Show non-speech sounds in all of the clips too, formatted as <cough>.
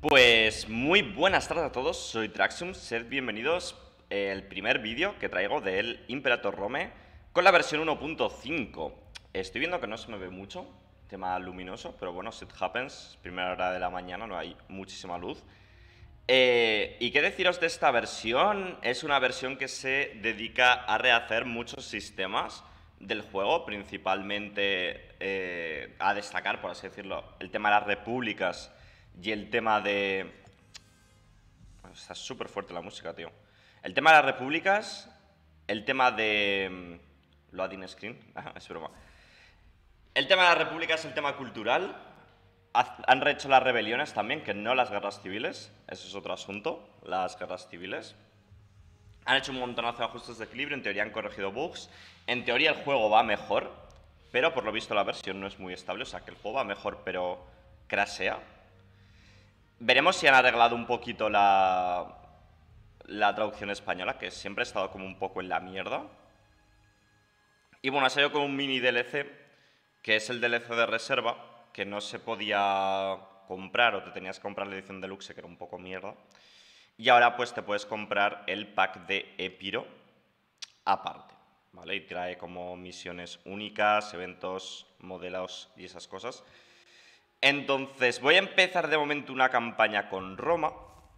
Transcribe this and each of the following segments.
Pues muy buenas tardes a todos, soy Traxum, sed bienvenidos al primer vídeo que traigo del Imperator Rome con la versión 1.5. Estoy viendo que no se me ve mucho, tema luminoso, pero bueno, it happens, primera hora de la mañana, no hay muchísima luz. Eh, ¿Y qué deciros de esta versión? Es una versión que se dedica a rehacer muchos sistemas del juego, principalmente eh, a destacar, por así decirlo, el tema de las repúblicas y el tema de... Pues está súper fuerte la música, tío. El tema de las repúblicas, el tema de... Mm, Loading screen, <laughs> es broma. El tema de las repúblicas, el tema cultural. Han rehecho las rebeliones también, que no las guerras civiles. Eso es otro asunto, las guerras civiles. Han hecho un montonazo de ajustes de equilibrio, en teoría han corregido bugs. En teoría el juego va mejor, pero por lo visto la versión no es muy estable. O sea, que el juego va mejor, pero crasea Veremos si han arreglado un poquito la, traducción española, que siempre ha estado como un poco en la mierda. Y bueno, ha salido como un mini DLC, que es el DLC de reserva, que no se podía comprar o te tenías que comprar la edición deluxe, que era un poco mierda. Y ahora pues te puedes comprar el pack de Epiro aparte, ¿vale? Y trae como misiones únicas, eventos modelos y esas cosas. Entonces, voy a empezar de momento una campaña con Roma.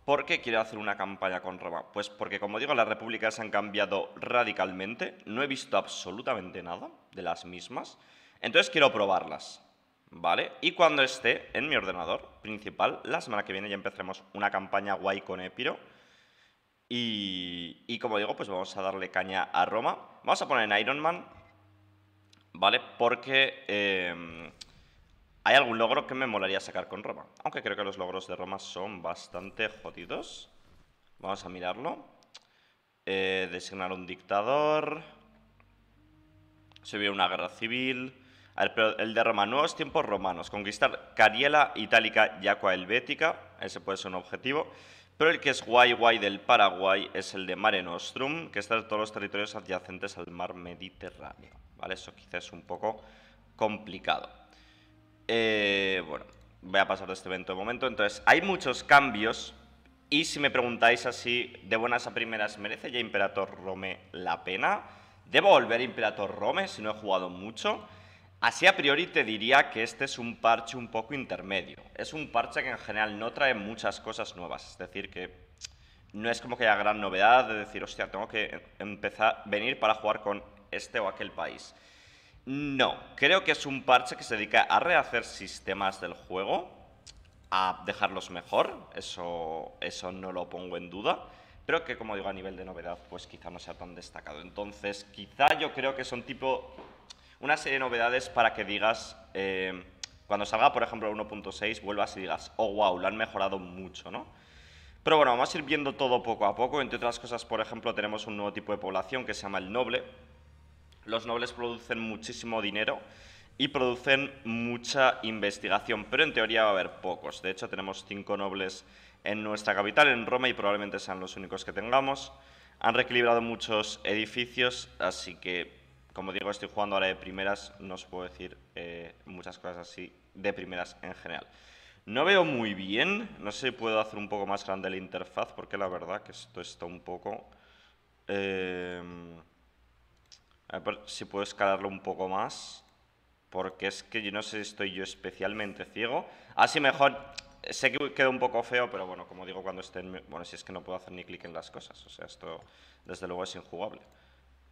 ¿Por qué quiero hacer una campaña con Roma? Pues porque, como digo, las repúblicas han cambiado radicalmente. No he visto absolutamente nada de las mismas. Entonces quiero probarlas, ¿vale? Y cuando esté en mi ordenador principal, la semana que viene ya empezaremos una campaña guay con Epiro. Y, y como digo, pues vamos a darle caña a Roma. Vamos a poner en Iron Man, ¿vale? Porque... Eh, ¿Hay algún logro que me molaría sacar con Roma? Aunque creo que los logros de Roma son bastante jodidos. Vamos a mirarlo. Eh, designar un dictador. Se una guerra civil. el de Roma, nuevos tiempos romanos. Conquistar Cariela, Itálica y Aqua Helvética. Ese puede ser un objetivo. Pero el que es guay guay del Paraguay es el de Mare Nostrum, que está en todos los territorios adyacentes al mar Mediterráneo. ¿Vale? Eso quizás es un poco complicado. Eh, bueno, voy a pasar de este evento de momento. Entonces, hay muchos cambios. Y si me preguntáis así, de buenas a primeras, ¿merece ya Imperator Rome la pena? ¿Debo volver a Imperator Rome si no he jugado mucho? Así a priori te diría que este es un parche un poco intermedio. Es un parche que en general no trae muchas cosas nuevas. Es decir, que no es como que haya gran novedad de decir, hostia, tengo que empezar, venir para jugar con este o aquel país. No, creo que es un parche que se dedica a rehacer sistemas del juego, a dejarlos mejor, eso, eso no lo pongo en duda, pero que como digo a nivel de novedad pues quizá no sea tan destacado. Entonces quizá yo creo que son tipo una serie de novedades para que digas, eh, cuando salga por ejemplo 1.6 vuelvas y digas, oh wow, lo han mejorado mucho, ¿no? Pero bueno, vamos a ir viendo todo poco a poco. Entre otras cosas, por ejemplo, tenemos un nuevo tipo de población que se llama el noble, los nobles producen muchísimo dinero y producen mucha investigación, pero en teoría va a haber pocos. De hecho, tenemos cinco nobles en nuestra capital, en Roma, y probablemente sean los únicos que tengamos. Han reequilibrado muchos edificios, así que, como digo, estoy jugando ahora de primeras, no os puedo decir eh, muchas cosas así de primeras en general. No veo muy bien, no sé si puedo hacer un poco más grande la interfaz, porque la verdad que esto está un poco... Eh, a ver si puedo escalarlo un poco más. Porque es que yo no sé si estoy yo especialmente ciego. Así ah, mejor. Sé que queda un poco feo, pero bueno, como digo, cuando estén. Bueno, si es que no puedo hacer ni clic en las cosas. O sea, esto desde luego es injugable.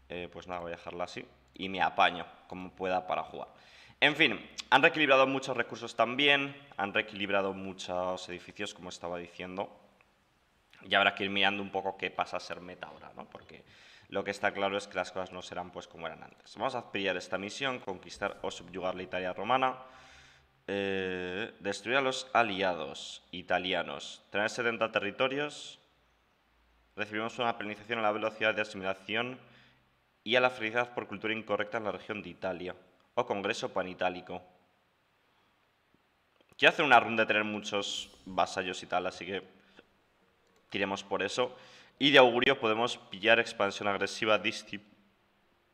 Eh, pues nada, voy a dejarla así. Y me apaño como pueda para jugar. En fin, han reequilibrado muchos recursos también. Han reequilibrado muchos edificios, como estaba diciendo. Y habrá que ir mirando un poco qué pasa a ser meta ahora, ¿no? Porque lo que está claro es que las cosas no serán pues como eran antes. Vamos a pillar esta misión, conquistar o subyugar la Italia romana, eh, destruir a los aliados italianos, tener 70 territorios, recibimos una penalización a la velocidad de asimilación y a la felicidad por cultura incorrecta en la región de Italia, o Congreso Panitálico. Quiero hacer una ronda de tener muchos vasallos y tal, así que tiremos por eso. Y de augurio podemos pillar expansión agresiva,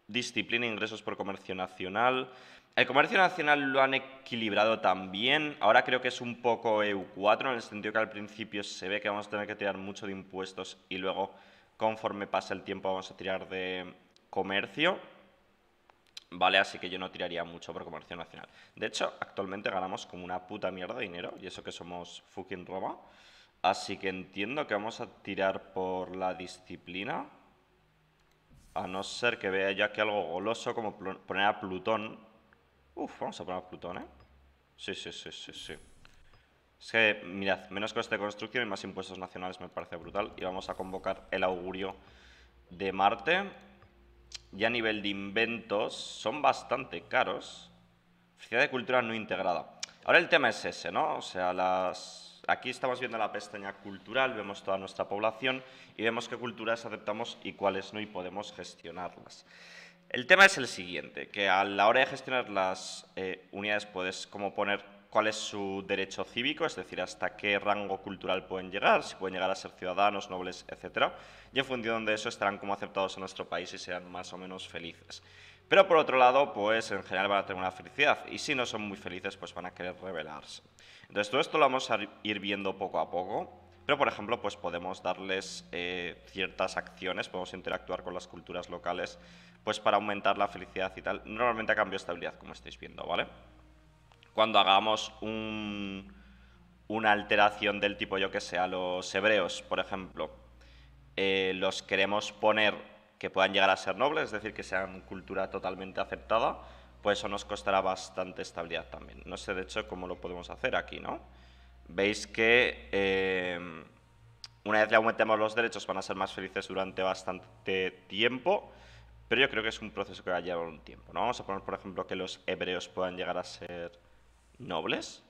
disciplina, ingresos por comercio nacional. El comercio nacional lo han equilibrado también. Ahora creo que es un poco EU4 en el sentido que al principio se ve que vamos a tener que tirar mucho de impuestos y luego conforme pasa el tiempo vamos a tirar de comercio. ¿vale? Así que yo no tiraría mucho por comercio nacional. De hecho, actualmente ganamos como una puta mierda de dinero, y eso que somos fucking Roma. Así que entiendo que vamos a tirar por la disciplina. A no ser que vea ya que algo goloso como poner a Plutón. Uf, vamos a poner a Plutón, ¿eh? Sí, sí, sí, sí, sí. Es que, mirad, menos coste de construcción y más impuestos nacionales me parece brutal. Y vamos a convocar el augurio de Marte. Y a nivel de inventos, son bastante caros. Oficina de Cultura no integrada. Ahora el tema es ese, ¿no? O sea, las Aquí estamos viendo la pestaña cultural, vemos toda nuestra población y vemos qué culturas aceptamos y cuáles no y podemos gestionarlas. El tema es el siguiente, que a la hora de gestionar las eh, unidades puedes como poner cuál es su derecho cívico, es decir, hasta qué rango cultural pueden llegar, si pueden llegar a ser ciudadanos, nobles, etc. Y en función de eso estarán como aceptados en nuestro país y serán más o menos felices. Pero por otro lado, pues en general van a tener una felicidad y si no son muy felices, pues van a querer rebelarse. Entonces, todo esto lo vamos a ir viendo poco a poco, pero, por ejemplo, pues podemos darles eh, ciertas acciones, podemos interactuar con las culturas locales, pues para aumentar la felicidad y tal, normalmente a cambio de estabilidad, como estáis viendo, ¿vale? Cuando hagamos un, una alteración del tipo, yo que sea los hebreos, por ejemplo, eh, los queremos poner que puedan llegar a ser nobles, es decir, que sean cultura totalmente aceptada, pues eso nos costará bastante estabilidad también. No sé de hecho cómo lo podemos hacer aquí, ¿no? Veis que eh, una vez le aumentemos los derechos van a ser más felices durante bastante tiempo, pero yo creo que es un proceso que va a llevar un tiempo, ¿no? Vamos a poner, por ejemplo, que los hebreos puedan llegar a ser nobles.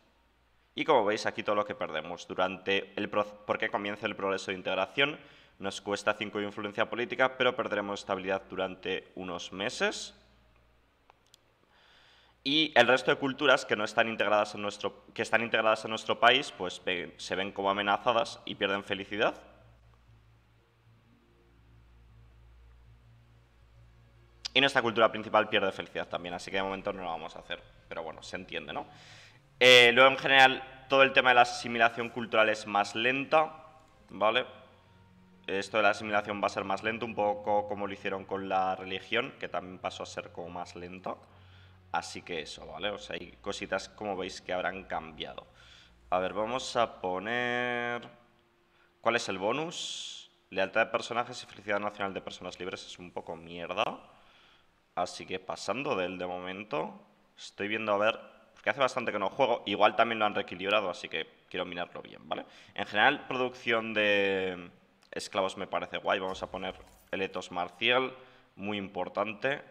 Y como veis aquí todo lo que perdemos durante el porque comienza el progreso de integración, nos cuesta 5 de influencia política, pero perderemos estabilidad durante unos meses. Y el resto de culturas que, no están, integradas en nuestro, que están integradas en nuestro país pues, se ven como amenazadas y pierden felicidad. Y nuestra cultura principal pierde felicidad también, así que de momento no lo vamos a hacer. Pero bueno, se entiende, ¿no? Eh, luego, en general, todo el tema de la asimilación cultural es más lenta, ¿vale? Esto de la asimilación va a ser más lento, un poco como lo hicieron con la religión, que también pasó a ser como más lento. Así que eso, ¿vale? O sea, hay cositas, como veis, que habrán cambiado. A ver, vamos a poner... ¿Cuál es el bonus? Lealtad de personajes y felicidad nacional de personas libres es un poco mierda. Así que pasando del de momento, estoy viendo a ver... Porque hace bastante que no juego, igual también lo han reequilibrado, así que quiero mirarlo bien, ¿vale? En general, producción de esclavos me parece guay. Vamos a poner el marcial, muy importante.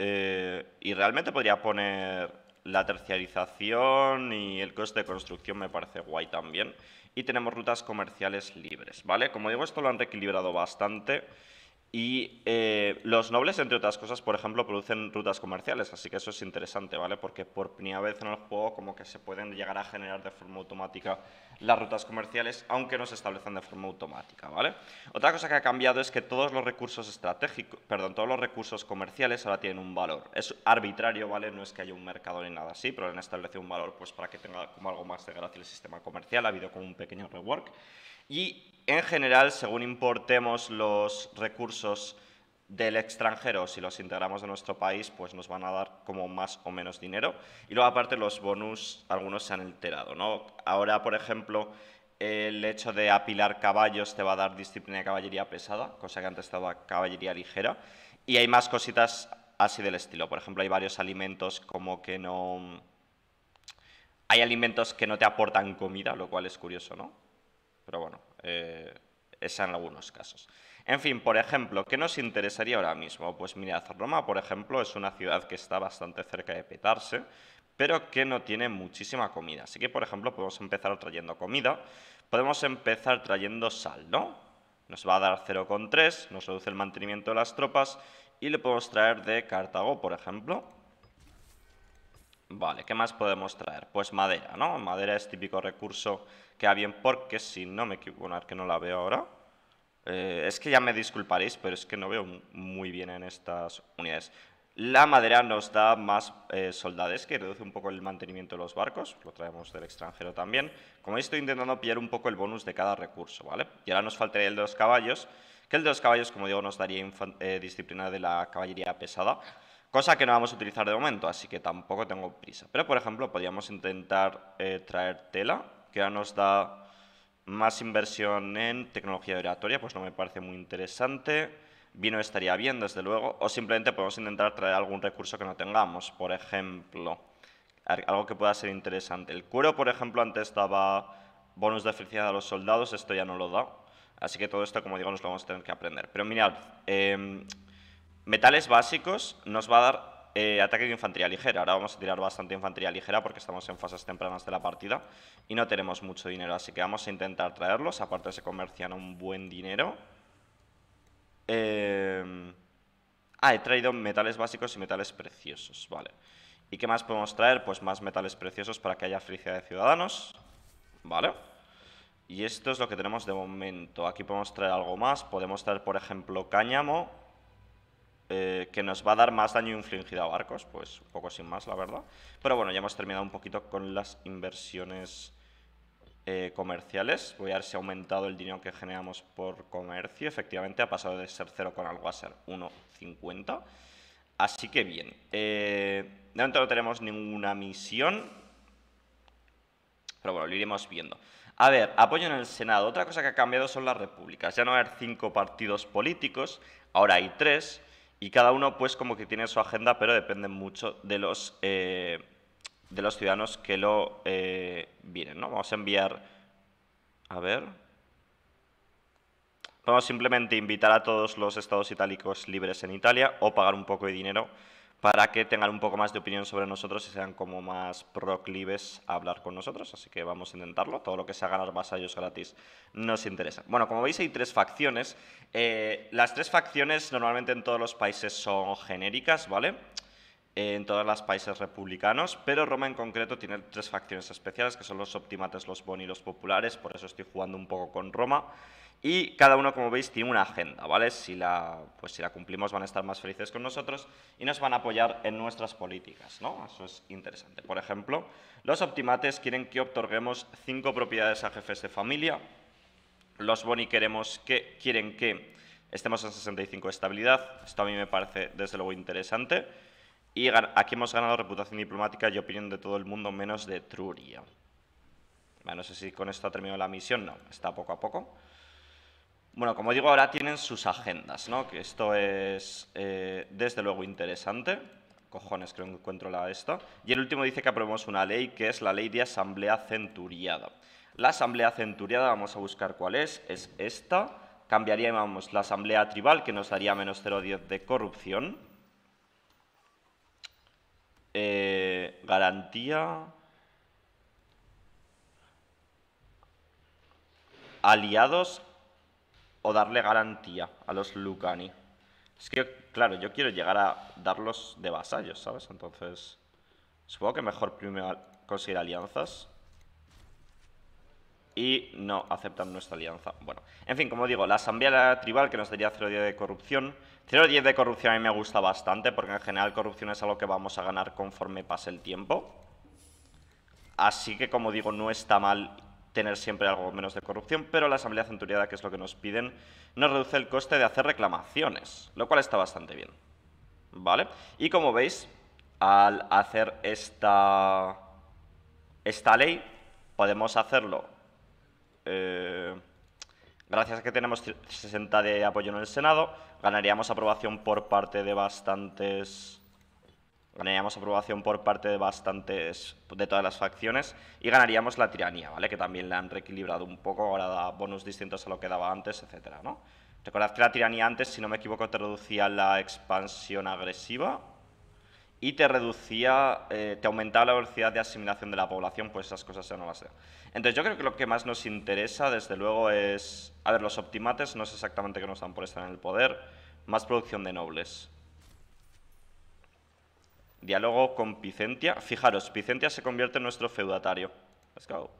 Eh, y realmente podría poner la terciarización y el coste de construcción me parece guay también. Y tenemos rutas comerciales libres, ¿vale? Como digo, esto lo han reequilibrado bastante. Y eh, los nobles, entre otras cosas, por ejemplo, producen rutas comerciales, así que eso es interesante, ¿vale? Porque por primera vez en el juego como que se pueden llegar a generar de forma automática las rutas comerciales, aunque no se establezcan de forma automática, ¿vale? Otra cosa que ha cambiado es que todos los recursos estratégicos, perdón, todos los recursos comerciales ahora tienen un valor. Es arbitrario, ¿vale? No es que haya un mercado ni nada así, pero han establecido un valor pues para que tenga como algo más de gracia el sistema comercial, ha habido como un pequeño rework. Y en general, según importemos los recursos del extranjero, si los integramos de nuestro país, pues nos van a dar como más o menos dinero. Y luego, aparte, los bonus, algunos se han alterado, ¿no? Ahora, por ejemplo, el hecho de apilar caballos te va a dar disciplina de caballería pesada, cosa que antes estaba caballería ligera. Y hay más cositas así del estilo. Por ejemplo, hay varios alimentos como que no... Hay alimentos que no te aportan comida, lo cual es curioso, ¿no? Pero bueno, eh, es en algunos casos. En fin, por ejemplo, ¿qué nos interesaría ahora mismo? Pues mirad, Roma, por ejemplo, es una ciudad que está bastante cerca de petarse, pero que no tiene muchísima comida. Así que, por ejemplo, podemos empezar trayendo comida, podemos empezar trayendo sal, ¿no? Nos va a dar 0,3, nos reduce el mantenimiento de las tropas y le podemos traer de Cartago, por ejemplo, Vale, ¿qué más podemos traer? Pues madera, ¿no? Madera es típico recurso que habían bien porque si no me equivoco, que no la veo ahora. Eh, es que ya me disculparéis, pero es que no veo muy bien en estas unidades. La madera nos da más eh, soldades, que reduce un poco el mantenimiento de los barcos, lo traemos del extranjero también. Como veis, estoy intentando pillar un poco el bonus de cada recurso, ¿vale? Y ahora nos faltaría el de los caballos, que el de los caballos, como digo, nos daría eh, disciplina de la caballería pesada cosa que no vamos a utilizar de momento, así que tampoco tengo prisa. Pero, por ejemplo, podríamos intentar eh, traer tela, que ahora nos da más inversión en tecnología de oratoria, pues no me parece muy interesante. Vino estaría bien, desde luego, o simplemente podemos intentar traer algún recurso que no tengamos, por ejemplo, algo que pueda ser interesante. El cuero, por ejemplo, antes daba bonus de felicidad a los soldados, esto ya no lo da, así que todo esto, como digo, nos lo vamos a tener que aprender. Pero mirad, em, Metales básicos nos va a dar eh, ataque de infantería ligera. Ahora vamos a tirar bastante infantería ligera porque estamos en fases tempranas de la partida y no tenemos mucho dinero, así que vamos a intentar traerlos. Aparte se comercian un buen dinero. Eh, ah, he traído metales básicos y metales preciosos, vale. ¿Y qué más podemos traer? Pues más metales preciosos para que haya felicidad de ciudadanos, vale. Y esto es lo que tenemos de momento. Aquí podemos traer algo más. Podemos traer, por ejemplo, cáñamo eh, que nos va a dar más daño infligido a barcos, pues un poco sin más, la verdad. Pero bueno, ya hemos terminado un poquito con las inversiones eh, comerciales. Voy a ver si ha aumentado el dinero que generamos por comercio. Efectivamente, ha pasado de ser 0 con algo a ser 1,50. Así que bien. Eh, de momento no tenemos ninguna misión. Pero bueno, lo iremos viendo. A ver, apoyo en el Senado. Otra cosa que ha cambiado son las repúblicas. Ya no haber cinco partidos políticos, ahora hay tres. Y cada uno, pues, como que tiene su agenda, pero depende mucho de los, eh, de los ciudadanos que lo eh, vienen, ¿no? Vamos a enviar... A ver... Vamos simplemente invitar a todos los estados itálicos libres en Italia o pagar un poco de dinero para que tengan un poco más de opinión sobre nosotros y sean como más proclives a hablar con nosotros. Así que vamos a intentarlo. Todo lo que sea ganar vasallos gratis nos interesa. Bueno, como veis hay tres facciones. Eh, las tres facciones normalmente en todos los países son genéricas, ¿vale? Eh, en todos los países republicanos, pero Roma en concreto tiene tres facciones especiales, que son los optimates, los boni y los populares, por eso estoy jugando un poco con Roma. Y cada uno, como veis, tiene una agenda, ¿vale? Si la, pues si la cumplimos van a estar más felices con nosotros y nos van a apoyar en nuestras políticas, ¿no? Eso es interesante. Por ejemplo, los optimates quieren que otorguemos cinco propiedades a jefes de familia. Los boni queremos que, quieren que estemos en 65 de estabilidad. Esto a mí me parece, desde luego, interesante. Y aquí hemos ganado reputación diplomática y opinión de todo el mundo, menos de Truria. no sé si con esto ha terminado la misión. No, está poco a poco. Bueno, como digo, ahora tienen sus agendas, ¿no? Que esto es, eh, desde luego, interesante. Cojones, creo que encuentro la esta. Y el último dice que aprobemos una ley, que es la ley de asamblea centuriada. La asamblea centuriada, vamos a buscar cuál es, es esta. Cambiaríamos la asamblea tribal, que nos daría menos 0,10 de corrupción. Eh, garantía... aliados o darle garantía a los Lucani. Es que, claro, yo quiero llegar a darlos de vasallos, ¿sabes? Entonces, supongo que mejor primero conseguir alianzas. Y no aceptan nuestra alianza. Bueno, en fin, como digo, la asamblea tribal que nos daría 0-10 de corrupción. 0-10 de corrupción a mí me gusta bastante, porque en general corrupción es algo que vamos a ganar conforme pase el tiempo. Así que, como digo, no está mal tener siempre algo menos de corrupción, pero la Asamblea Centuriada, que es lo que nos piden, nos reduce el coste de hacer reclamaciones, lo cual está bastante bien. ¿Vale? Y como veis, al hacer esta, esta ley, podemos hacerlo eh, gracias a que tenemos 60 de apoyo en el Senado, ganaríamos aprobación por parte de bastantes ganaríamos aprobación por parte de bastantes, de todas las facciones y ganaríamos la tiranía, ¿vale? Que también la han reequilibrado un poco, ahora da bonus distintos a lo que daba antes, etcétera, ¿no? Recordad que la tiranía antes, si no me equivoco, te reducía la expansión agresiva y te reducía, eh, te aumentaba la velocidad de asimilación de la población, pues esas cosas ya no a ser. Entonces yo creo que lo que más nos interesa, desde luego, es... A ver, los optimates no es exactamente qué nos dan por estar en el poder, más producción de nobles. Diálogo con Picentia. Fijaros, Picentia se convierte en nuestro feudatario. Let's go.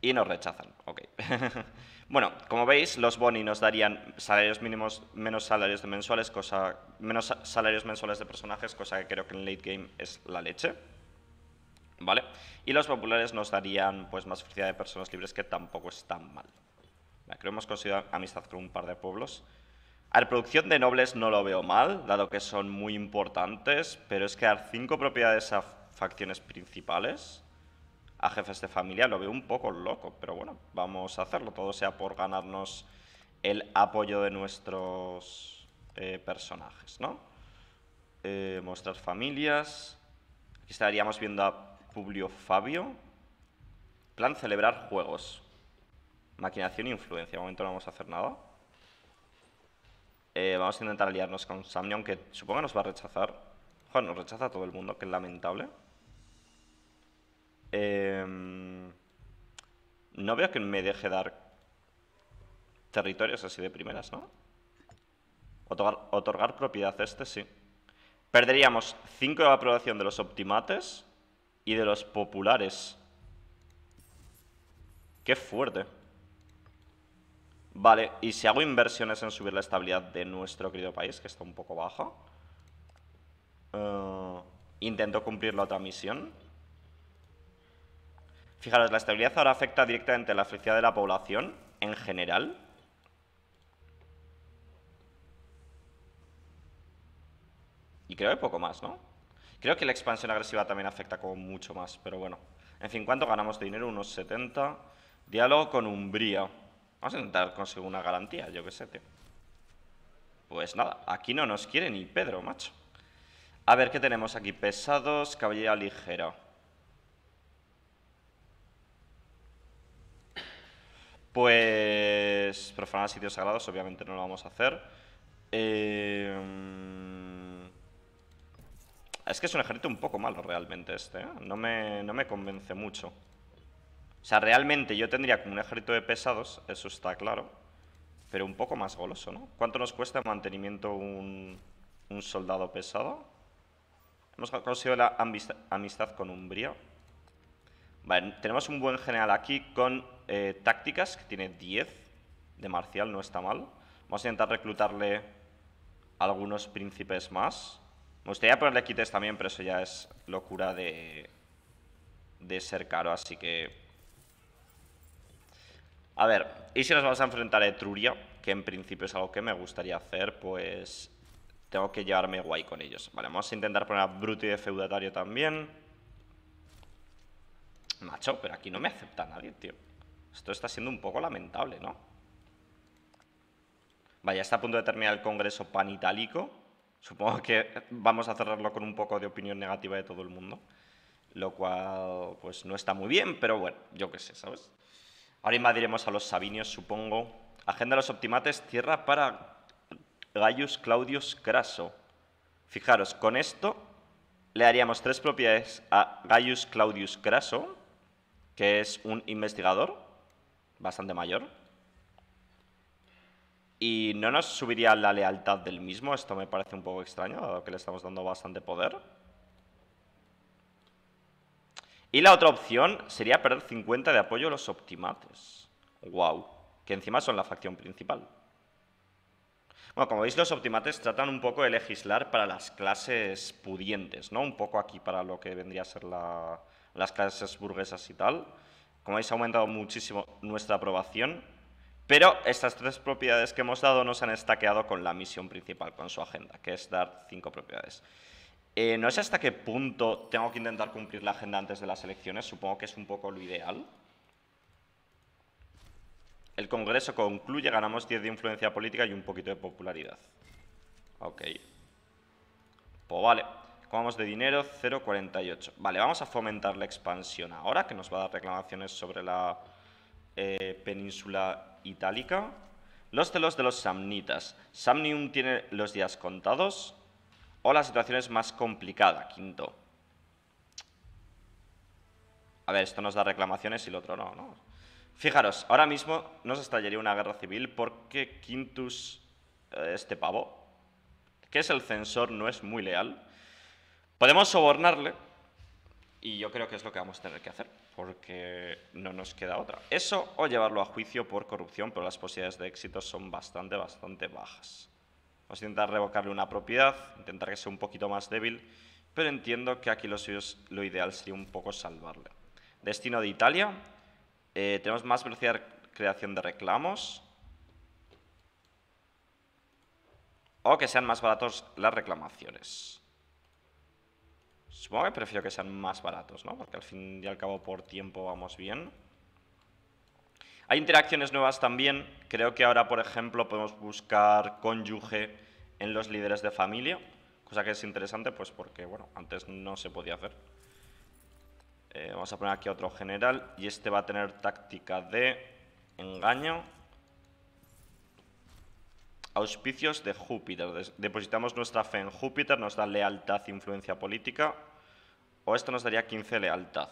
Y nos rechazan. Ok. <laughs> bueno, como veis, los boni nos darían salarios mínimos menos salarios mensuales, cosa, menos salarios mensuales de personajes, cosa que creo que en late game es la leche. ¿Vale? Y los populares nos darían pues, más felicidad de personas libres, que tampoco es tan mal. Creo que hemos conseguido amistad con un par de pueblos. A la producción de nobles no lo veo mal, dado que son muy importantes, pero es que dar cinco propiedades a facciones principales, a jefes de familia, lo veo un poco loco, pero bueno, vamos a hacerlo, todo sea por ganarnos el apoyo de nuestros eh, personajes, ¿no? Eh, mostrar familias, aquí estaríamos viendo a Publio Fabio, plan celebrar juegos, maquinación e influencia, de momento no vamos a hacer nada. Eh, vamos a intentar aliarnos con Samnion, que supongo que nos va a rechazar. Joder, nos rechaza a todo el mundo, que es lamentable. Em, no veo que me deje dar territorios así de primeras, ¿no? Otorgar, propiedad este, sí. Perderíamos 5 de aprobación de los optimates y de los populares. Qué fuerte. Vale, y si hago inversiones en subir la estabilidad de nuestro querido país, que está un poco baja, eh, intento cumplir la otra misión. Fijaros, la estabilidad ahora afecta directamente a la felicidad de la población en general. Y creo que poco más, ¿no? Creo que la expansión agresiva también afecta como mucho más, pero bueno. En fin, ¿cuánto ganamos de dinero? Unos 70. Diálogo con Umbría. Vamos a intentar conseguir una garantía, yo qué sé, tío. Pues nada, aquí no nos quiere ni Pedro, macho. A ver, ¿qué tenemos aquí? Pesados, caballería ligera. Pues... Profanar sitios sagrados, obviamente no lo vamos a hacer. Em, es que es un ejército un poco malo realmente este. ¿eh? No, no me convence mucho. O sea, realmente yo tendría como un ejército de pesados, eso está claro, pero un poco más goloso, ¿no? ¿Cuánto nos cuesta el mantenimiento un, soldado pesado? Hemos conseguido la amistad con Umbria. Vale, tenemos un buen general aquí con eh, tácticas, que tiene 10 de marcial, no está mal. Vamos a intentar reclutarle algunos príncipes más. Me gustaría ponerle quites también, pero eso ya es locura de, de ser caro, así que a ver, ¿y si nos vamos a enfrentar a Etruria? Que en principio es algo que me gustaría hacer, pues tengo que llevarme guay con ellos. Vale, vamos a intentar poner a Bruti de feudatario también. Macho, pero aquí no me acepta nadie, tío. Esto está siendo un poco lamentable, ¿no? Vaya, está a punto de terminar el congreso panitálico. Supongo que vamos a cerrarlo con un poco de opinión negativa de todo el mundo. Lo cual, pues no está muy bien, pero bueno, yo qué sé, ¿sabes? Ahora invadiremos a los Sabinios, supongo. Agenda de los optimates, tierra para Gaius Claudius Craso. Fijaros, con esto le daríamos tres propiedades a Gaius Claudius Craso, que es un investigador bastante mayor. Y no nos subiría la lealtad del mismo, esto me parece un poco extraño, dado que le estamos dando bastante poder. Y la otra opción sería perder 50 de apoyo a los optimates. Wow, que encima son la facción principal. Bueno, como veis, los optimates tratan un poco de legislar para las clases pudientes, ¿no? Un poco aquí para lo que vendría a ser las clases burguesas y tal. Como veis, ha aumentado muchísimo nuestra aprobación, pero estas tres propiedades que hemos dado nos han estaqueado con la misión principal, con su agenda, que es dar cinco propiedades. Eh, no sé hasta qué punto tengo que intentar cumplir la agenda antes de las elecciones, supongo que es un poco lo ideal. El Congreso concluye, ganamos 10 de influencia política y un poquito de popularidad. Ok. Pues vale, comamos de dinero 0,48. Vale, vamos a fomentar la expansión ahora, que nos va a dar reclamaciones sobre la eh, península itálica. Los celos de los samnitas. Samnium tiene los días contados, o la situación es más complicada, quinto. A ver, esto nos da reclamaciones y el otro no, ¿no? Fijaros, ahora mismo nos estallaría una guerra civil porque Quintus, eh, este pavo, que es el censor, no es muy leal. Podemos sobornarle y yo creo que es lo que vamos a tener que hacer porque no nos queda otra. Eso o llevarlo a juicio por corrupción, pero las posibilidades de éxito son bastante, bastante bajas. Vamos a intentar revocarle una propiedad, intentar que sea un poquito más débil, pero entiendo que aquí lo, lo ideal sería un poco salvarle. Destino de Italia. Eh, tenemos más velocidad de creación de reclamos. O que sean más baratos las reclamaciones. Supongo que prefiero que sean más baratos, ¿no? Porque al fin y al cabo por tiempo vamos bien. Hay interacciones nuevas también. Creo que ahora, por ejemplo, podemos buscar cónyuge en los líderes de familia, cosa que es interesante, pues porque bueno, antes no se podía hacer. Eh, vamos a poner aquí otro general y este va a tener táctica de engaño. Auspicios de Júpiter. depositamos nuestra fe en Júpiter, nos da lealtad, e influencia política. O esto nos daría 15 lealtad.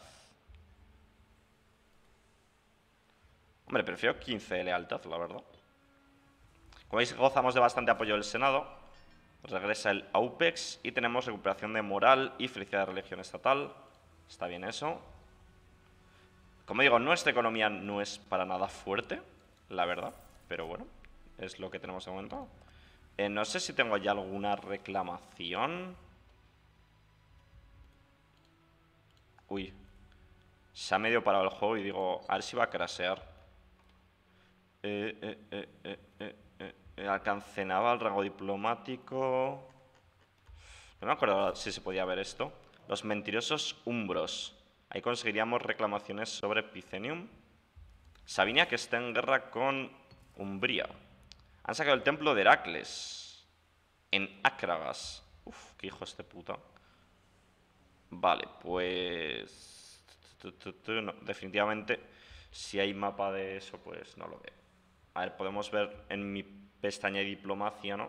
Hombre, prefiero 15 de lealtad, la verdad. Como veis, gozamos de bastante apoyo del Senado. Regresa el AUPEX y tenemos recuperación de moral y felicidad de religión estatal. Está bien eso. Como digo, nuestra economía no es para nada fuerte, la verdad. Pero bueno, es lo que tenemos de momento. Eh, no sé si tengo ya alguna reclamación. Uy. Se ha medio parado el juego y digo, a ver si va a crasear. Eh, eh, eh, alcancenaba el rango diplomático. No me acuerdo si se podía ver esto. Los mentirosos umbros. Ahí conseguiríamos reclamaciones sobre Picenium. Sabinia, que está en guerra con Umbría. Han sacado el templo de Heracles. En Acragas. Uf, qué hijo este puta. Vale, pues... definitivamente, si hay mapa de eso, pues no lo veo. A ver, podemos ver en mi pestaña de diplomacia, ¿no?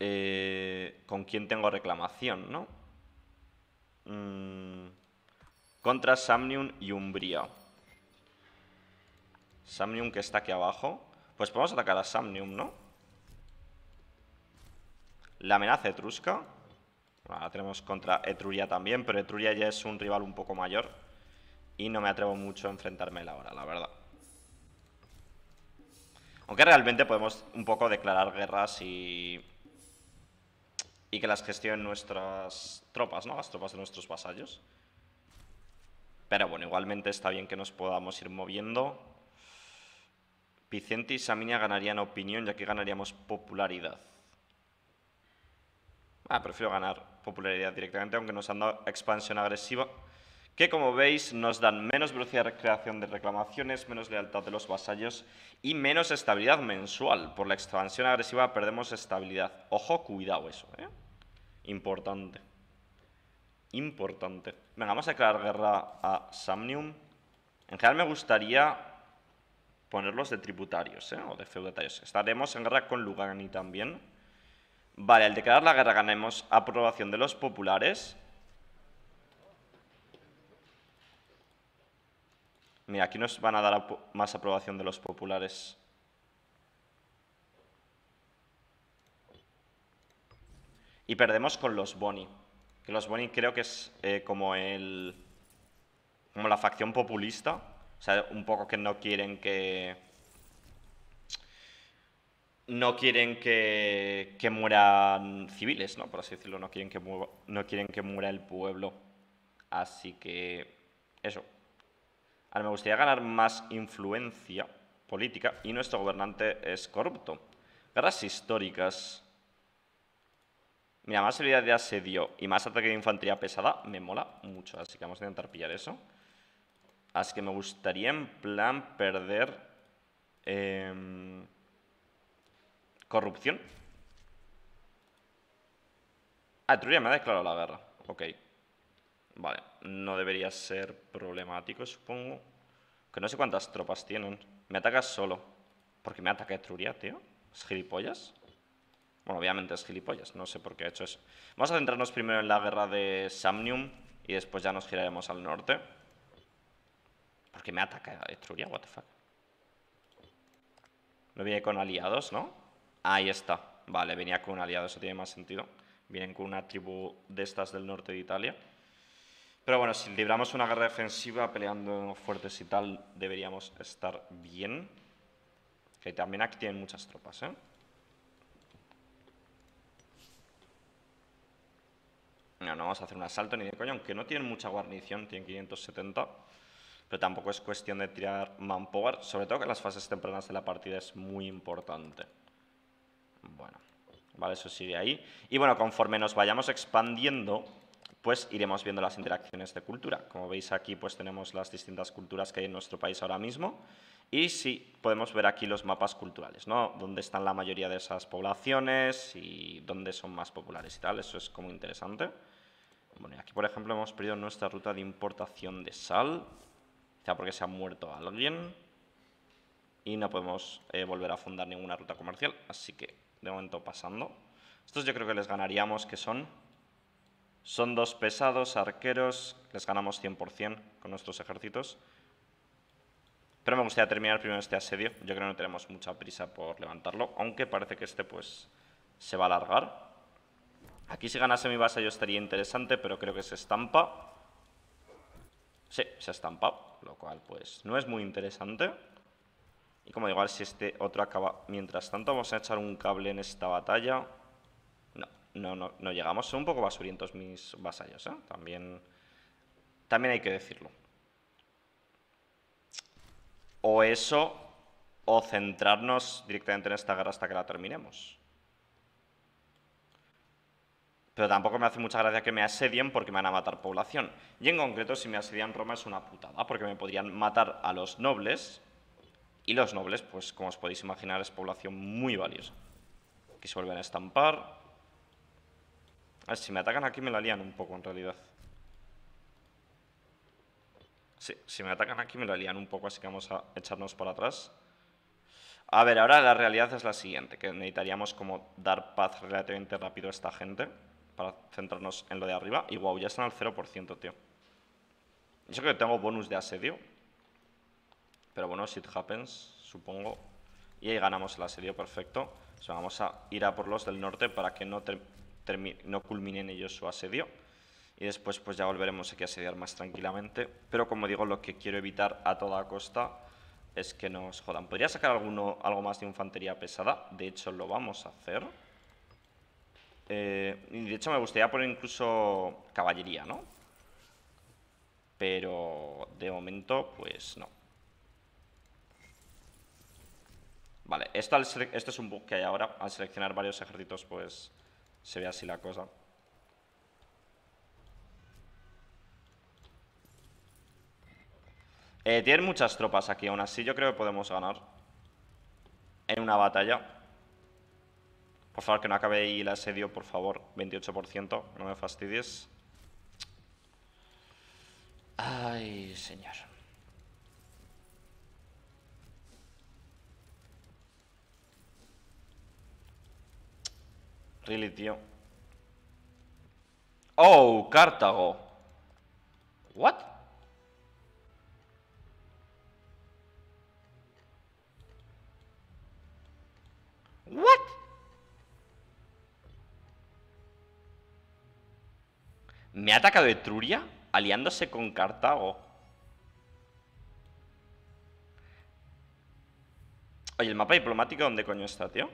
Eh, con quién tengo reclamación, ¿no? Mm, contra Samnium y Umbria. Samnium que está aquí abajo. Pues podemos atacar a Samnium, ¿no? La amenaza etrusca. tenemos contra Etruria también, pero Etruria ya es un rival un poco mayor. Y no me atrevo mucho a enfrentarme la ahora, la verdad. Aunque realmente podemos un poco declarar guerras y, y que las gestionen nuestras tropas, ¿no? Las tropas de nuestros vasallos. Pero bueno, igualmente está bien que nos podamos ir moviendo. Vicente y Saminia ganarían opinión, ya que ganaríamos popularidad. Ah, prefiero ganar popularidad directamente, aunque nos han dado expansión agresiva que como veis nos dan menos velocidad de creación de reclamaciones, menos lealtad de los vasallos y menos estabilidad mensual. Por la expansión agresiva perdemos estabilidad. Ojo, cuidado eso, ¿eh? Importante. Importante. Venga, vamos a declarar guerra a Samnium. En general me gustaría ponerlos de tributarios, ¿eh? O de feudatarios. Estaremos en guerra con Lugani también. Vale, al declarar la guerra ganemos aprobación de los populares Mira, aquí nos van a dar más aprobación de los populares. Y perdemos con los Boni. Que los Boni creo que es eh, como el. como la facción populista. O sea, un poco que no quieren que. No quieren que, que mueran civiles, ¿no? Por así decirlo, no quieren, que no quieren que muera el pueblo. Así que. Eso. Ahora me gustaría ganar más influencia política y nuestro gobernante es corrupto. Guerras históricas. Mira, más seguridad de asedio y más ataque de infantería pesada me mola mucho, así que vamos a intentar pillar eso. Así que me gustaría en plan perder em, corrupción. Ah, Etruria me ha declarado la guerra. Ok. Vale, no debería ser problemático, supongo. Que no sé cuántas tropas tienen. Me atacas solo. porque me ataca Etruria, tío? ¿Es gilipollas? Bueno, obviamente es gilipollas. No sé por qué ha hecho eso. Vamos a centrarnos primero en la guerra de Samnium. Y después ya nos giraremos al norte. Porque me ataca Etruria? What the fuck. No viene con aliados, ¿no? Ahí está. Vale, venía con aliados. Eso tiene más sentido. Vienen con una tribu de estas del norte de Italia. Pero bueno, si libramos una guerra defensiva peleando fuertes y tal, deberíamos estar bien. Que también aquí tienen muchas tropas, ¿eh? No, no vamos a hacer un asalto ni de coño, aunque no tienen mucha guarnición, tienen 570. Pero tampoco es cuestión de tirar manpower, sobre todo que en las fases tempranas de la partida es muy importante. Bueno, vale, eso sigue ahí. Y bueno, conforme nos vayamos expandiendo, pues iremos viendo las interacciones de cultura. Como veis aquí, pues tenemos las distintas culturas que hay en nuestro país ahora mismo y sí, podemos ver aquí los mapas culturales, ¿no? Dónde están la mayoría de esas poblaciones y dónde son más populares y tal, eso es como interesante. Bueno, aquí por ejemplo hemos perdido nuestra ruta de importación de sal, quizá porque se ha muerto alguien y no podemos eh, volver a fundar ninguna ruta comercial, así que de momento pasando. Estos yo creo que les ganaríamos, que son son dos pesados, arqueros, les ganamos 100% con nuestros ejércitos. Pero me gustaría terminar primero este asedio. Yo creo que no tenemos mucha prisa por levantarlo, aunque parece que este pues se va a alargar. Aquí si ganase mi base yo estaría interesante, pero creo que se estampa. Sí, se estampa, lo cual pues no es muy interesante. Y como digo, si este otro acaba. Mientras tanto vamos a echar un cable en esta batalla no, no, llegamos. Son un poco basurientos mis vasallos, ¿eh? También, también hay que decirlo. O eso, o centrarnos directamente en esta guerra hasta que la terminemos. Pero tampoco me hace mucha gracia que me asedien porque me van a matar población. Y en concreto, si me asedian Roma es una putada, porque me podrían matar a los nobles. Y los nobles, pues como os podéis imaginar, es población muy valiosa. Que se vuelven a estampar, a ver, si me atacan aquí me la lían un poco, en realidad. Sí, si me atacan aquí me la lían un poco, así que vamos a echarnos para atrás. A ver, ahora la realidad es la siguiente, que necesitaríamos como dar paz relativamente rápido a esta gente para centrarnos en lo de arriba. Y wow, ya están al 0%, tío. Yo creo que tengo bonus de asedio. Pero bueno, it happens, supongo. Y ahí ganamos el asedio, perfecto. vamos a ir a por los del norte para que no no culminen ellos su asedio y después pues ya volveremos aquí a asediar más tranquilamente. Pero como digo, lo que quiero evitar a toda costa es que nos jodan. Podría sacar alguno, algo más de infantería pesada, de hecho lo vamos a hacer. Eh, y de hecho me gustaría poner incluso caballería, ¿no? Pero de momento pues no. Vale, esto, esto es un bug que hay ahora. Al seleccionar varios ejércitos pues se ve así la cosa. Eh, tienen muchas tropas aquí, aún así yo creo que podemos ganar en una batalla. Por favor, que no acabe ahí el asedio, por favor. 28%, no me fastidies. Ay, señor. Really, tío. Oh, Cartago. What? What? ¿Me ha atacado Etruria aliándose con Cartago? Oye, ¿el mapa diplomático dónde coño está, tío?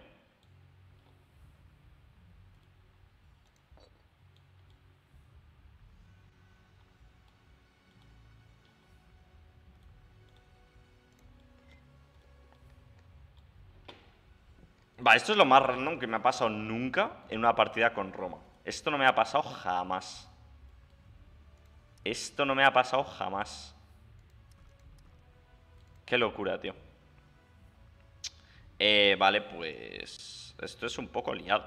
Va, esto es lo más random que me ha pasado nunca en una partida con Roma. Esto no me ha pasado jamás. Esto no me ha pasado jamás. Qué locura, tío. Eh, vale, pues... Esto es un poco liado.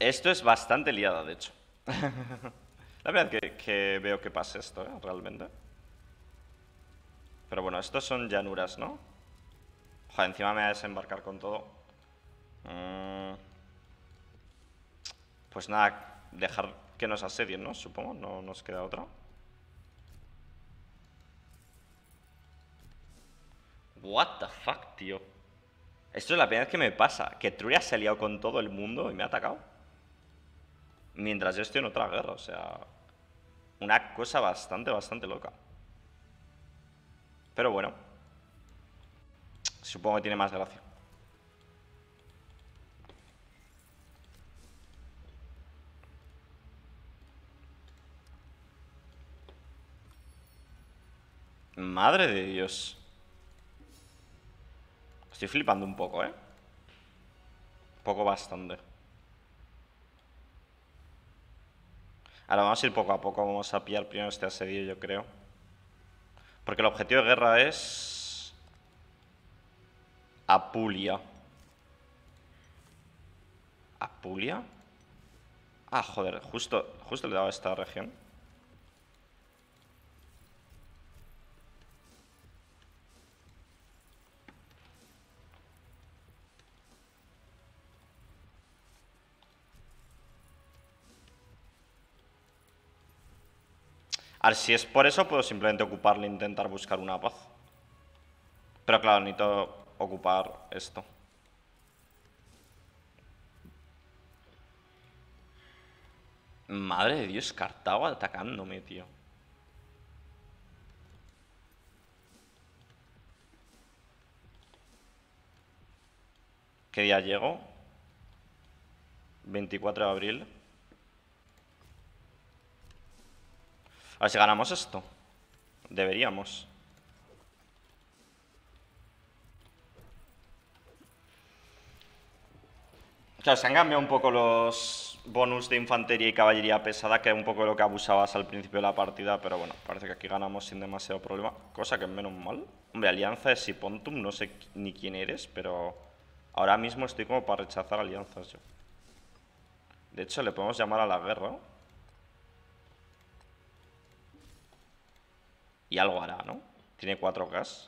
Esto es bastante liado, de hecho. <laughs> La verdad que, que veo que pasa esto, ¿eh? realmente. Pero bueno, estos son llanuras, ¿no? Ojalá, encima me voy a desembarcar con todo. Mm. Pues nada, dejar que nos asedien, ¿no? Supongo, no nos queda otra. What the fuck, tío. Esto es la primera vez que me pasa. Que Truria se ha liado con todo el mundo y me ha atacado. Mientras yo estoy en otra guerra, o sea... Una cosa bastante, bastante loca. Pero bueno. Supongo que tiene más gracia. Madre de Dios. Estoy flipando un poco, ¿eh? Poco bastante. Ahora vamos a ir poco a poco. Vamos a pillar primero este asedio, yo creo. Porque el objetivo de guerra es... Apulia. ¿Apulia? Ah, joder, justo, justo le he dado a esta región. ver, si es por eso, puedo simplemente ocuparle e intentar buscar una paz. Pero claro, necesito ocupar esto. Madre de Dios, Cartago atacándome, tío. ¿Qué día llego? 24 de abril. A ver si ganamos esto. Deberíamos. sea, se han cambiado un poco los bonus de infantería y caballería pesada, que es un poco lo que abusabas al principio de la partida, pero bueno, parece que aquí ganamos sin demasiado problema, cosa que es menos mal. Hombre, alianza es Sipontum, no sé ni quién eres, pero ahora mismo estoy como para rechazar alianzas yo. De hecho, le podemos llamar a la guerra, ¿no? Y algo hará, ¿no? Tiene 4K.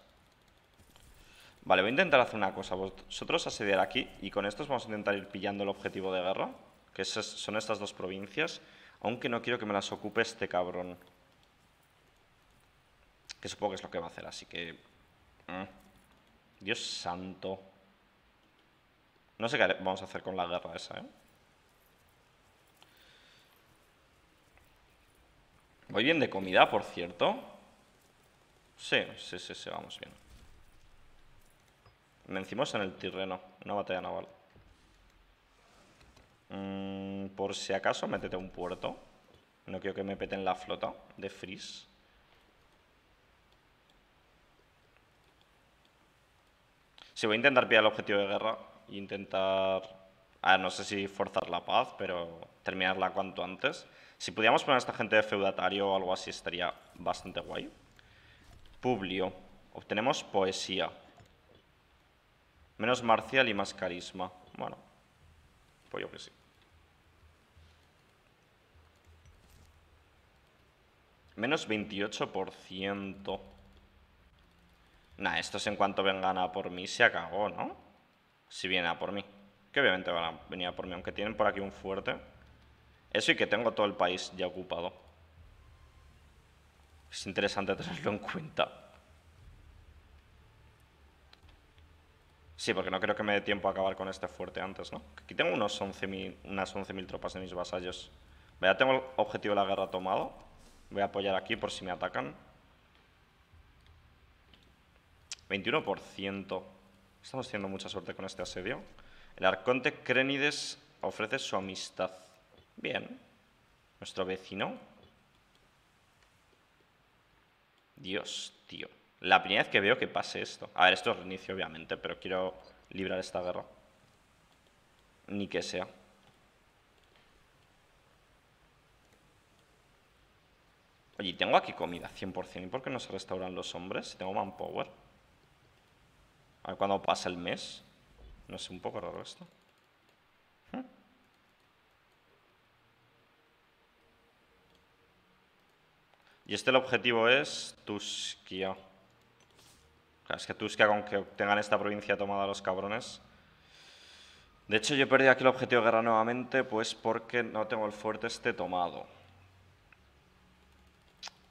Vale, voy a intentar hacer una cosa. Vosotros asediar aquí y con estos vamos a intentar ir pillando el objetivo de guerra, que son estas dos provincias, aunque no quiero que me las ocupe este cabrón. Que supongo que es lo que va a hacer, así que... Mm, Dios santo. No sé qué vamos a hacer con la guerra esa, ¿eh? Voy bien de comida, por cierto. Sí, sí, sí, sí, vamos bien. Vencimos en el terreno, una batalla naval. Mm, por si acaso, métete un puerto. No quiero que me peten la flota de Freeze. Si sí, voy a intentar pillar el objetivo de guerra intentar... Ah, no sé si forzar la paz, pero terminarla cuanto antes. Si pudiéramos poner a esta gente de feudatario o algo así, estaría bastante guay. Publio. Obtenemos poesía. Menos marcial y más carisma. Bueno, pues yo que sí. Menos 28%. Nah, esto es en cuanto vengan a por mí se acabó, ¿no? Si viene a por mí. Que obviamente van a venir a por mí, aunque tienen por aquí un fuerte. Eso y que tengo todo el país ya ocupado. Es interesante tenerlo en cuenta. Sí, porque no creo que me dé tiempo a acabar con este fuerte antes, ¿no? Aquí tengo unos unas 11.000 tropas de mis vasallos. Ya tengo el objetivo de la guerra tomado. Voy a apoyar aquí por si me atacan. 21%. Estamos teniendo mucha suerte con este asedio. El arconte Crénides ofrece su amistad. Bien. Nuestro vecino Dios, tío. La primera vez que veo que pase esto. A ver, esto es reinicio, obviamente, pero quiero librar esta guerra. Ni que sea. Oye, tengo aquí comida, 100%. ¿Y por qué no se restauran los hombres? Si tengo manpower. A ver cuándo pasa el mes. No sé, un poco raro esto. Hm. Y este el objetivo es Tuskia. es que Tuskia, con que tengan esta provincia tomada los cabrones. De hecho, yo perdí perdido aquí el objetivo de guerra nuevamente, pues porque no tengo el fuerte este tomado.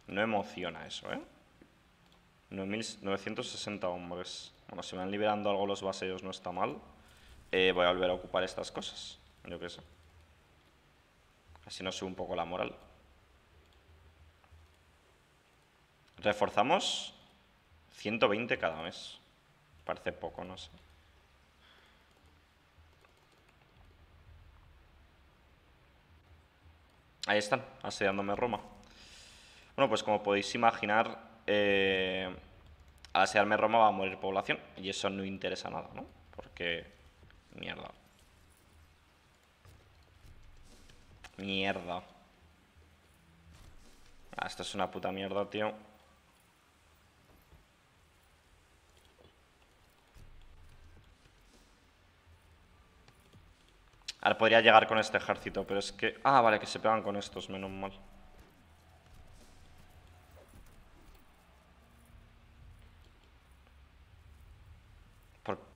No emociona eso, ¿eh? 960 hombres. Bueno, si me van liberando algo los vasallos no está mal. Eh, voy a volver a ocupar estas cosas. Yo qué sé. Así no sube un poco la moral. Reforzamos 120 cada mes. Parece poco, no sé. Ahí están, asediándome Roma. Bueno, pues como podéis imaginar, eh, al asediarme Roma va a morir población. Y eso no interesa nada, ¿no? Porque... Mierda. Mierda. Ah, esto es una puta mierda, tío. Ahora podría llegar con este ejército, pero es que... Ah, vale, que se pegan con estos, menos mal.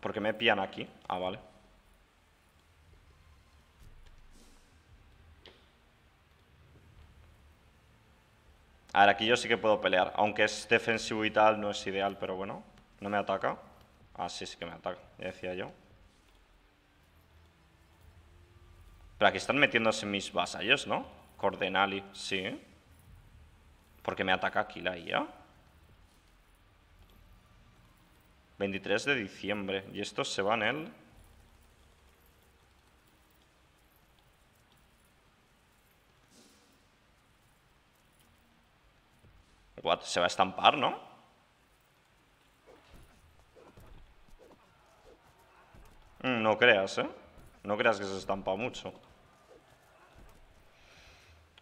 Porque me pillan aquí? Ah, vale. A ver, aquí yo sí que puedo pelear. Aunque es defensivo y tal, no es ideal, pero bueno. No me ataca. Ah, sí, sí que me ataca, ya decía yo. Pero aquí están metiéndose mis vasallos, ¿no? Cordenali, sí. Porque me ataca aquí la IA. 23 de diciembre. Y estos se van el... What? Se va a estampar, ¿no? Mm, no creas, ¿eh? No creas que se estampa mucho.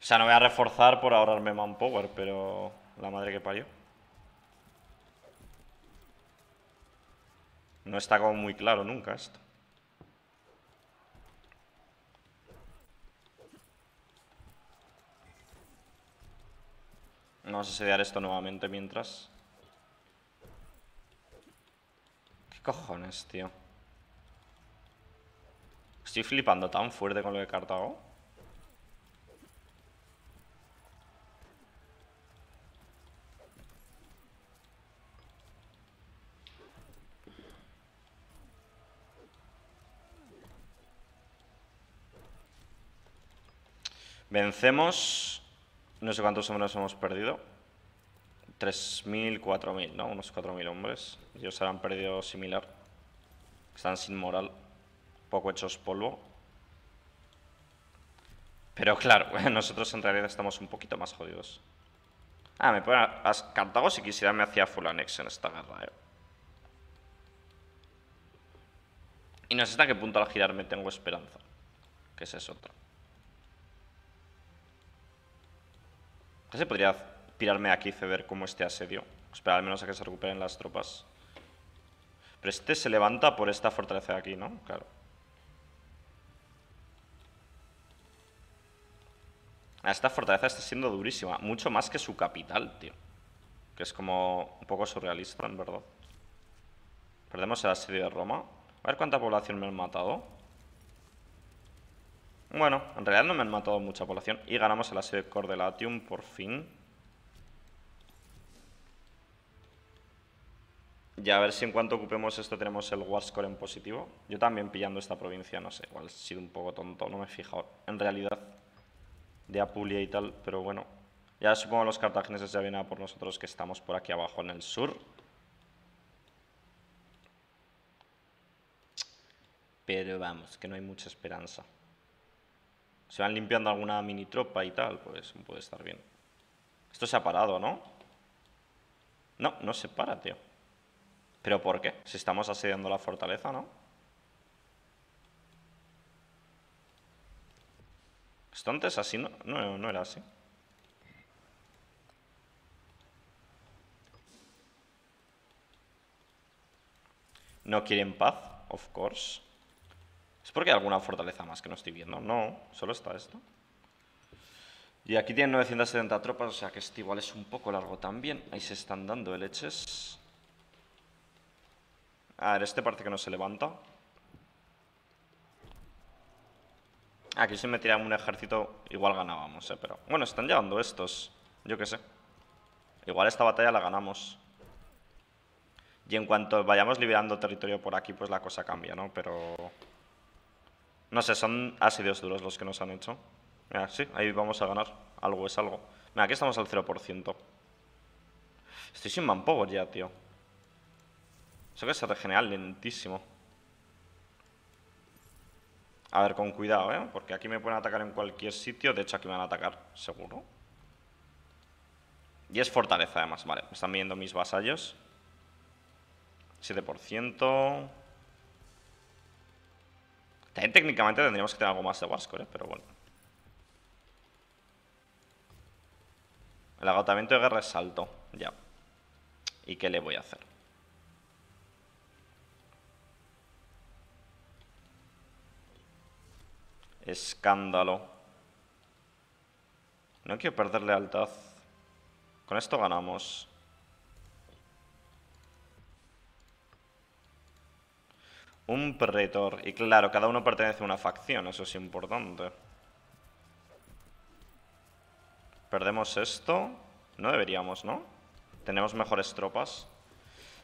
O sea, no voy a reforzar por ahorrarme manpower, pero la madre que parió. No está como muy claro nunca esto. Vamos a sediar esto nuevamente mientras. ¿Qué cojones, tío? Estoy flipando tan fuerte con lo de Cartago. Vencemos... No sé cuántos hombres hemos perdido. 3.000, 4.000, ¿no? Unos 4.000 hombres. Ellos se han perdido similar. Están sin moral. Poco hechos polvo. Pero claro, <laughs> nosotros en realidad estamos un poquito más jodidos. Ah, me ponen a, Cartago si quisiera me hacía full en esta guerra, eh. Y no sé hasta qué punto al girarme tengo esperanza. Que ese es otro. Casi se podría tirarme aquí y ceder como este asedio? Esperar al menos a que se recuperen las tropas. Pero este se levanta por esta fortaleza de aquí, ¿no? Claro. Ah, esta fortaleza está siendo durísima. Mucho más que su capital, tío. Que es como un poco surrealista, en verdad. Perdemos el asedio de Roma. A ver cuánta población me han matado. Bueno, en realidad no me han matado mucha población. Y ganamos el Core de Latium, por fin. Y a ver si en cuanto ocupemos esto tenemos el Warscore en positivo. Yo también pillando esta provincia, no sé, igual he sido un poco tonto, no me he fijado. En realidad, de Apulia y tal, pero bueno. Ya supongo los cartagineses ya vienen a por nosotros que estamos por aquí abajo en el sur. Pero vamos, que no hay mucha esperanza se van limpiando alguna mini tropa y tal, pues puede estar bien. Esto se ha parado, ¿no? No, no se para, tío. ¿Pero por qué? Si estamos asediando la fortaleza, ¿no? Esto antes así no, no, no era así. No quieren paz, of course. ¿Es porque hay alguna fortaleza más que no estoy viendo? No, solo está esto. Y aquí tienen 970 tropas, o sea que este igual es un poco largo también. Ahí se están dando leches. A ver, este parece que no se levanta. Aquí si me un ejército igual ganábamos, eh, pero... Bueno, están llegando estos, yo qué sé. Igual esta batalla la ganamos. Y en cuanto vayamos liberando territorio por aquí, pues la cosa cambia, ¿no? Pero... No sé, son ácidos duros los que nos han hecho. Mira, sí, ahí vamos a ganar. Algo es algo. Mira, aquí estamos al 0%. Estoy sin manpower ya, tío. Eso que se regenera lentísimo. A ver, con cuidado, ¿eh? Porque aquí me pueden atacar en cualquier sitio. De hecho, aquí me van a atacar, seguro. Y es fortaleza, además. Vale, me están viendo mis vasallos. 7% técnicamente tendríamos que tener algo más de warscore, ¿eh? pero bueno. El agotamiento de guerra es alto, ya. ¿Y qué le voy a hacer? Escándalo. No quiero perder lealtad. Con esto ganamos. Un pretor. Y claro, cada uno pertenece a una facción, eso es importante. Perdemos esto. No deberíamos, ¿no? Tenemos mejores tropas.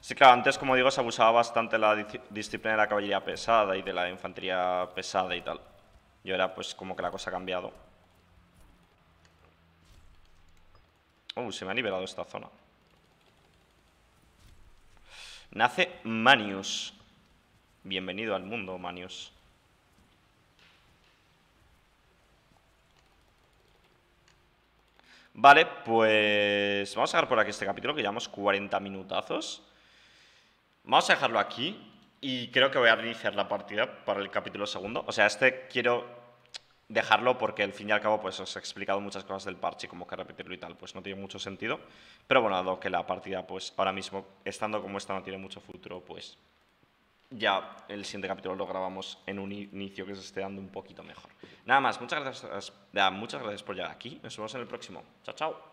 Sí, claro, antes, como digo, se abusaba bastante la disciplina de la caballería pesada y de la infantería pesada y tal. Y ahora, pues, como que la cosa ha cambiado. Uh, se me ha liberado esta zona. Nace Manius. Bienvenido al mundo, Manius. Vale, pues vamos a dejar por aquí este capítulo, que llevamos 40 minutazos. Vamos a dejarlo aquí y creo que voy a reiniciar la partida para el capítulo segundo. O sea, este quiero dejarlo porque al fin y al cabo pues os he explicado muchas cosas del parche, como que repetirlo y tal, pues no tiene mucho sentido. Pero bueno, dado que la partida pues ahora mismo, estando como esta no tiene mucho futuro, pues ya el siguiente capítulo lo grabamos en un inicio que se esté dando un poquito mejor. Nada más, muchas gracias, muchas gracias por llegar aquí. Nos vemos en el próximo. Chao, chao.